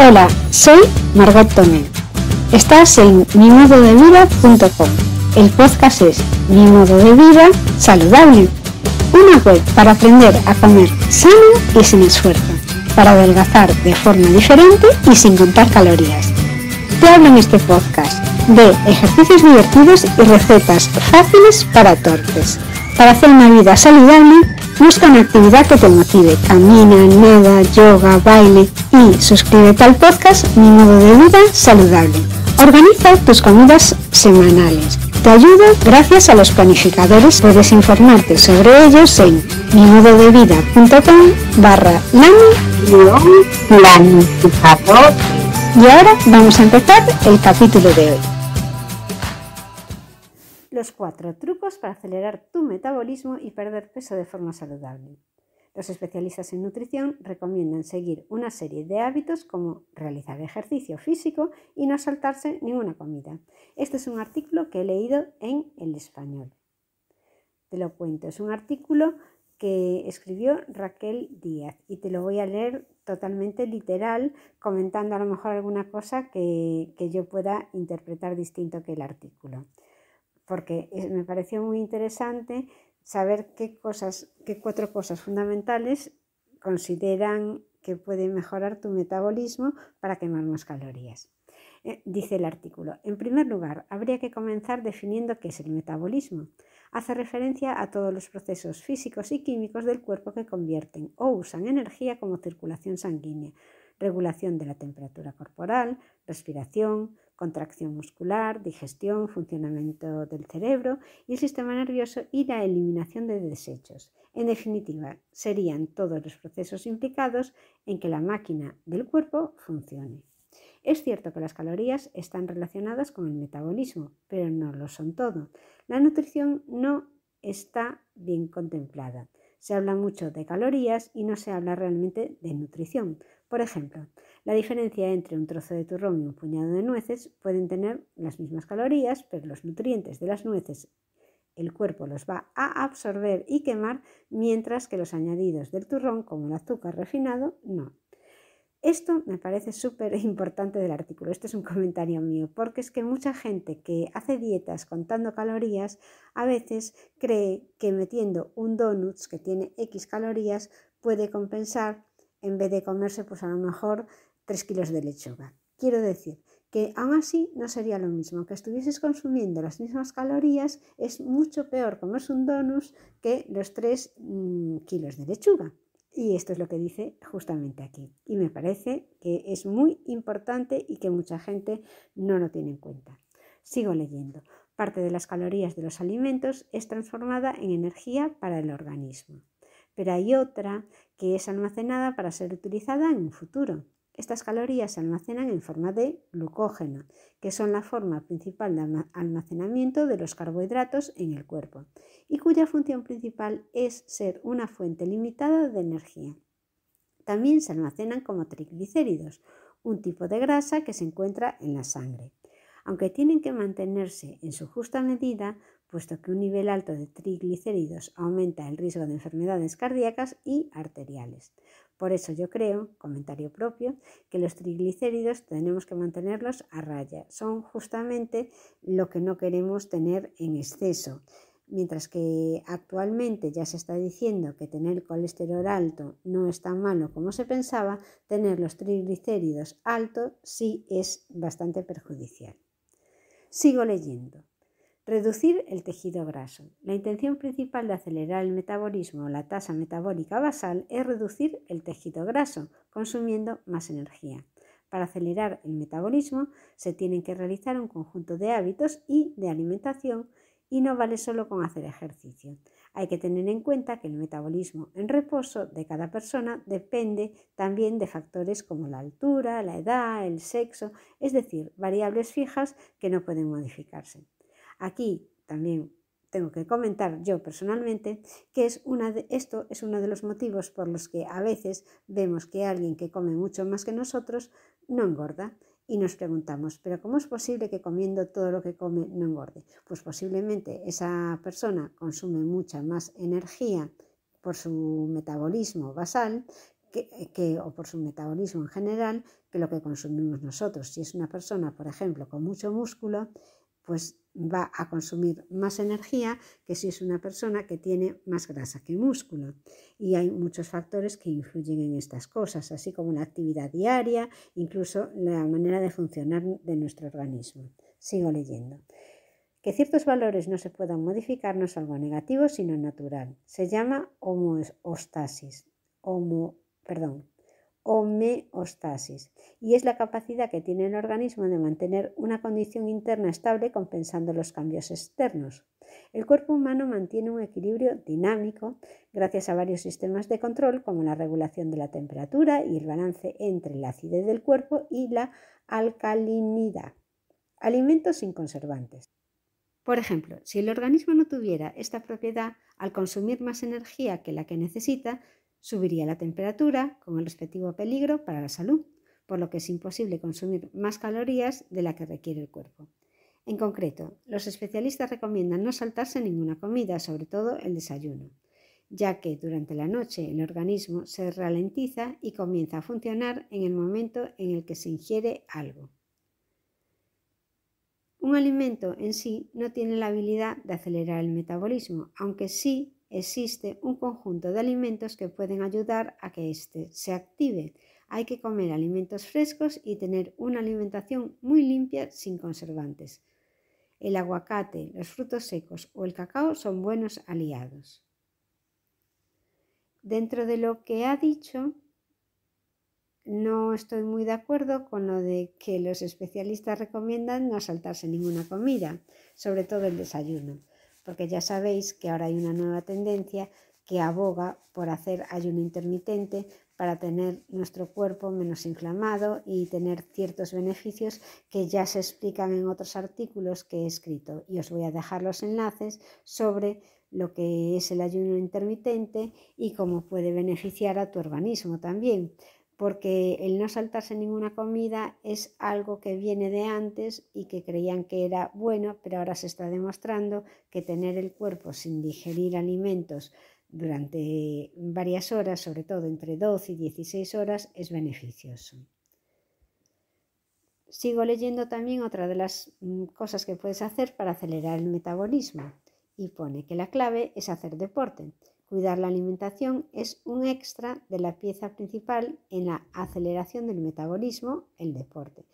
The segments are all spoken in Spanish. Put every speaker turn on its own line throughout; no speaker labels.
Hola, soy Margot Tomé. Estás en mimododevida.com. El podcast es Mi Modo de Vida Saludable. Una web para aprender a comer sano y sin esfuerzo. Para adelgazar de forma diferente y sin contar calorías. Te hablo en este podcast de ejercicios divertidos y recetas fáciles para torpes. Para hacer una vida saludable, busca una actividad que te motive. Camina, nada, yoga, baile y suscríbete al podcast Mi modo de vida saludable. Organiza tus comidas semanales. Te ayudo gracias a los planificadores. Puedes informarte sobre ellos en mimododevida.com barra lani Y ahora vamos a empezar el capítulo de hoy los cuatro trucos para acelerar tu metabolismo y perder peso de forma saludable. Los especialistas en nutrición recomiendan seguir una serie de hábitos como realizar ejercicio físico y no saltarse ninguna comida. Este es un artículo que he leído en El Español. Te lo cuento, es un artículo que escribió Raquel Díaz y te lo voy a leer totalmente literal, comentando a lo mejor alguna cosa que yo pueda interpretar distinto que el artículo porque me pareció muy interesante saber qué cosas, qué cuatro cosas fundamentales consideran que pueden mejorar tu metabolismo para quemar más calorías. Eh, dice el artículo, en primer lugar, habría que comenzar definiendo qué es el metabolismo. Hace referencia a todos los procesos físicos y químicos del cuerpo que convierten o usan energía como circulación sanguínea, regulación de la temperatura corporal, respiración, contracción muscular, digestión, funcionamiento del cerebro y el sistema nervioso y la eliminación de desechos. En definitiva, serían todos los procesos implicados en que la máquina del cuerpo funcione. Es cierto que las calorías están relacionadas con el metabolismo, pero no lo son todo. La nutrición no está bien contemplada. Se habla mucho de calorías y no se habla realmente de nutrición. Por ejemplo, la diferencia entre un trozo de turrón y un puñado de nueces pueden tener las mismas calorías, pero los nutrientes de las nueces el cuerpo los va a absorber y quemar, mientras que los añadidos del turrón, como el azúcar refinado, no. Esto me parece súper importante del artículo, esto es un comentario mío, porque es que mucha gente que hace dietas contando calorías a veces cree que metiendo un donuts que tiene X calorías puede compensar en vez de comerse pues a lo mejor 3 kilos de lechuga. Quiero decir que aún así no sería lo mismo, que estuvieses consumiendo las mismas calorías es mucho peor comerse un donut que los 3 mm, kilos de lechuga. Y esto es lo que dice justamente aquí. Y me parece que es muy importante y que mucha gente no lo tiene en cuenta. Sigo leyendo. Parte de las calorías de los alimentos es transformada en energía para el organismo, pero hay otra que es almacenada para ser utilizada en un futuro. Estas calorías se almacenan en forma de glucógeno, que son la forma principal de almacenamiento de los carbohidratos en el cuerpo y cuya función principal es ser una fuente limitada de energía. También se almacenan como triglicéridos, un tipo de grasa que se encuentra en la sangre. Aunque tienen que mantenerse en su justa medida, puesto que un nivel alto de triglicéridos aumenta el riesgo de enfermedades cardíacas y arteriales. Por eso yo creo, comentario propio, que los triglicéridos tenemos que mantenerlos a raya. Son justamente lo que no queremos tener en exceso. Mientras que actualmente ya se está diciendo que tener colesterol alto no es tan malo como se pensaba, tener los triglicéridos altos sí es bastante perjudicial. Sigo leyendo. Reducir el tejido graso. La intención principal de acelerar el metabolismo o la tasa metabólica basal es reducir el tejido graso, consumiendo más energía. Para acelerar el metabolismo se tienen que realizar un conjunto de hábitos y de alimentación y no vale solo con hacer ejercicio. Hay que tener en cuenta que el metabolismo en reposo de cada persona depende también de factores como la altura, la edad, el sexo, es decir, variables fijas que no pueden modificarse. Aquí también tengo que comentar yo personalmente que es esto es uno de los motivos por los que a veces vemos que alguien que come mucho más que nosotros no engorda y nos preguntamos, pero ¿cómo es posible que comiendo todo lo que come no engorde? Pues posiblemente esa persona consume mucha más energía por su metabolismo basal o por su metabolismo en general que lo que consumimos nosotros. Si es una persona, por ejemplo, con mucho músculo, pues va a consumir más energía que si es una persona que tiene más grasa que músculo. Y hay muchos factores que influyen en estas cosas, así como la actividad diaria, incluso la manera de funcionar de nuestro organismo. Sigo leyendo. Que ciertos valores no se puedan modificar no es algo negativo, sino natural. Se llama homoostasis. Homo, perdón, homeostasis y es la capacidad que tiene el organismo de mantener una condición interna estable compensando los cambios externos. El cuerpo humano mantiene un equilibrio dinámico gracias a varios sistemas de control como la regulación de la temperatura y el balance entre la acidez del cuerpo y la alcalinidad. Alimentos sin conservantes. Por ejemplo, si el organismo no tuviera esta propiedad, al consumir más energía que la que necesita, Subiría la temperatura con el respectivo peligro para la salud, por lo que es imposible consumir más calorías de la que requiere el cuerpo. En concreto, los especialistas recomiendan no saltarse ninguna comida, sobre todo el desayuno, ya que durante la noche el organismo se ralentiza y comienza a funcionar en el momento en el que se ingiere algo. Un alimento en sí no tiene la habilidad de acelerar el metabolismo, aunque sí Existe un conjunto de alimentos que pueden ayudar a que éste se active. Hay que comer alimentos frescos y tener una alimentación muy limpia sin conservantes. El aguacate, los frutos secos o el cacao son buenos aliados. Dentro de lo que ha dicho, no estoy muy de acuerdo con lo de que los especialistas recomiendan no saltarse ninguna comida, sobre todo el desayuno porque ya sabéis que ahora hay una nueva tendencia que aboga por hacer ayuno intermitente para tener nuestro cuerpo menos inflamado y tener ciertos beneficios que ya se explican en otros artículos que he escrito. Y os voy a dejar los enlaces sobre lo que es el ayuno intermitente y cómo puede beneficiar a tu organismo también porque el no saltarse ninguna comida es algo que viene de antes y que creían que era bueno, pero ahora se está demostrando que tener el cuerpo sin digerir alimentos durante varias horas, sobre todo entre 12 y 16 horas, es beneficioso. Sigo leyendo también otra de las mm, cosas que puedes hacer para acelerar el metabolismo y pone que la clave es hacer deporte. Cuidar la alimentación es un extra de la pieza principal en la aceleración del metabolismo, el deporte.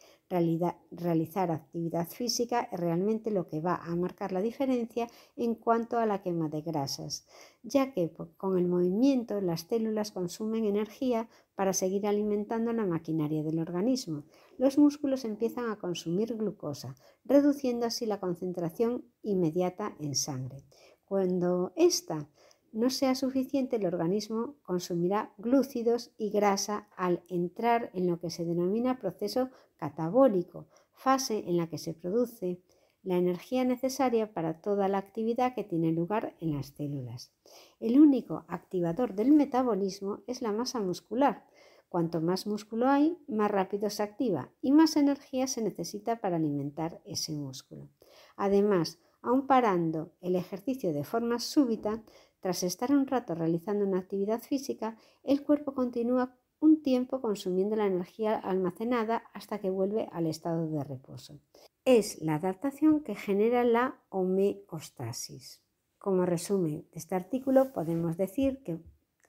realizar actividad física es realmente lo que va a marcar la diferencia en cuanto a la quema de grasas, ya que con el movimiento las células consumen energía para seguir alimentando la maquinaria del organismo. Los músculos empiezan a consumir glucosa, reduciendo así la concentración inmediata en sangre. Cuando esta no sea suficiente, el organismo consumirá glúcidos y grasa al entrar en lo que se denomina proceso catabólico, fase en la que se produce la energía necesaria para toda la actividad que tiene lugar en las células. El único activador del metabolismo es la masa muscular. Cuanto más músculo hay, más rápido se activa y más energía se necesita para alimentar ese músculo. Además, aun parando el ejercicio de forma súbita, tras estar un rato realizando una actividad física, el cuerpo continúa un tiempo consumiendo la energía almacenada hasta que vuelve al estado de reposo. Es la adaptación que genera la homeostasis. Como resumen de este artículo, podemos decir que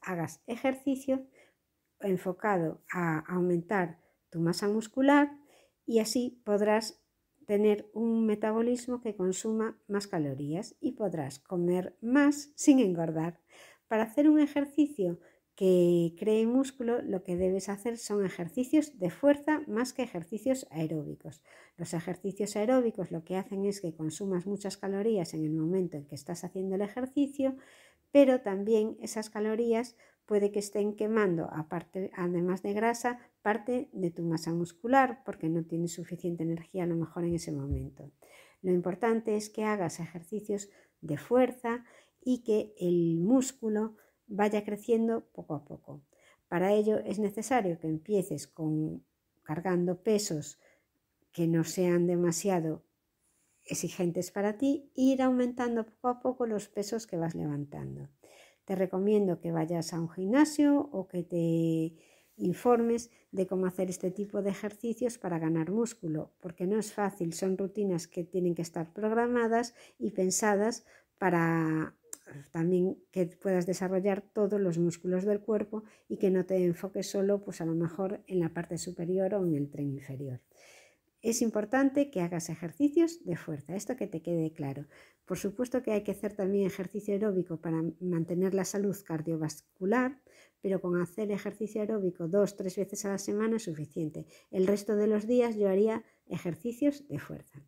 hagas ejercicio enfocado a aumentar tu masa muscular y así podrás tener un metabolismo que consuma más calorías y podrás comer más sin engordar. Para hacer un ejercicio que cree músculo, lo que debes hacer son ejercicios de fuerza más que ejercicios aeróbicos. Los ejercicios aeróbicos lo que hacen es que consumas muchas calorías en el momento en que estás haciendo el ejercicio, pero también esas calorías puede que estén quemando, aparte, además de grasa, parte de tu masa muscular porque no tienes suficiente energía a lo mejor en ese momento. Lo importante es que hagas ejercicios de fuerza y que el músculo vaya creciendo poco a poco. Para ello es necesario que empieces con cargando pesos que no sean demasiado exigentes para ti e ir aumentando poco a poco los pesos que vas levantando. Te recomiendo que vayas a un gimnasio o que te informes de cómo hacer este tipo de ejercicios para ganar músculo, porque no es fácil, son rutinas que tienen que estar programadas y pensadas para también que puedas desarrollar todos los músculos del cuerpo y que no te enfoques solo pues a lo mejor en la parte superior o en el tren inferior. Es importante que hagas ejercicios de fuerza, esto que te quede claro. Por supuesto que hay que hacer también ejercicio aeróbico para mantener la salud cardiovascular, pero con hacer ejercicio aeróbico dos, tres veces a la semana es suficiente. El resto de los días yo haría ejercicios de fuerza.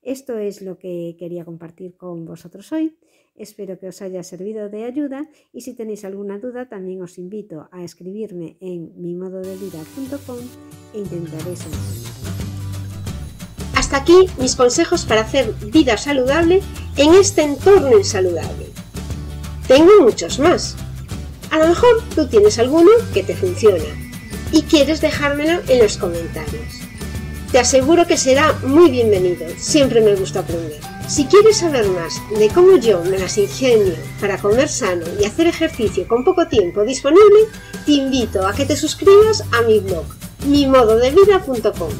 Esto es lo que quería compartir con vosotros hoy. Espero que os haya servido de ayuda y si tenéis alguna duda también os invito a escribirme en mimododelida.com e intentaré solucionarla aquí mis consejos para hacer vida saludable en este entorno insaludable. Tengo muchos más. A lo mejor tú tienes alguno que te funciona y quieres dejármelo en los comentarios. Te aseguro que será muy bienvenido, siempre me gusta aprender. Si quieres saber más de cómo yo me las ingenio para comer sano y hacer ejercicio con poco tiempo disponible, te invito a que te suscribas a mi blog, mimododevida.com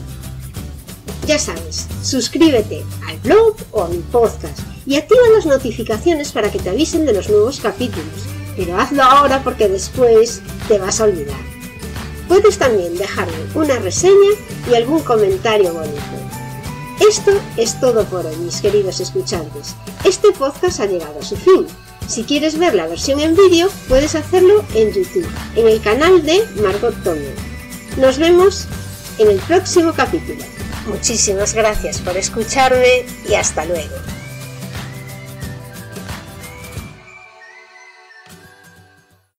ya sabes, suscríbete al blog o a mi podcast y activa las notificaciones para que te avisen de los nuevos capítulos. Pero hazlo ahora porque después te vas a olvidar. Puedes también dejarme una reseña y algún comentario bonito. Esto es todo por hoy, mis queridos escuchantes. Este podcast ha llegado a su fin. Si quieres ver la versión en vídeo, puedes hacerlo en YouTube, en el canal de Margot Tomé. Nos vemos en el próximo capítulo. Muchísimas gracias por escucharme y hasta luego.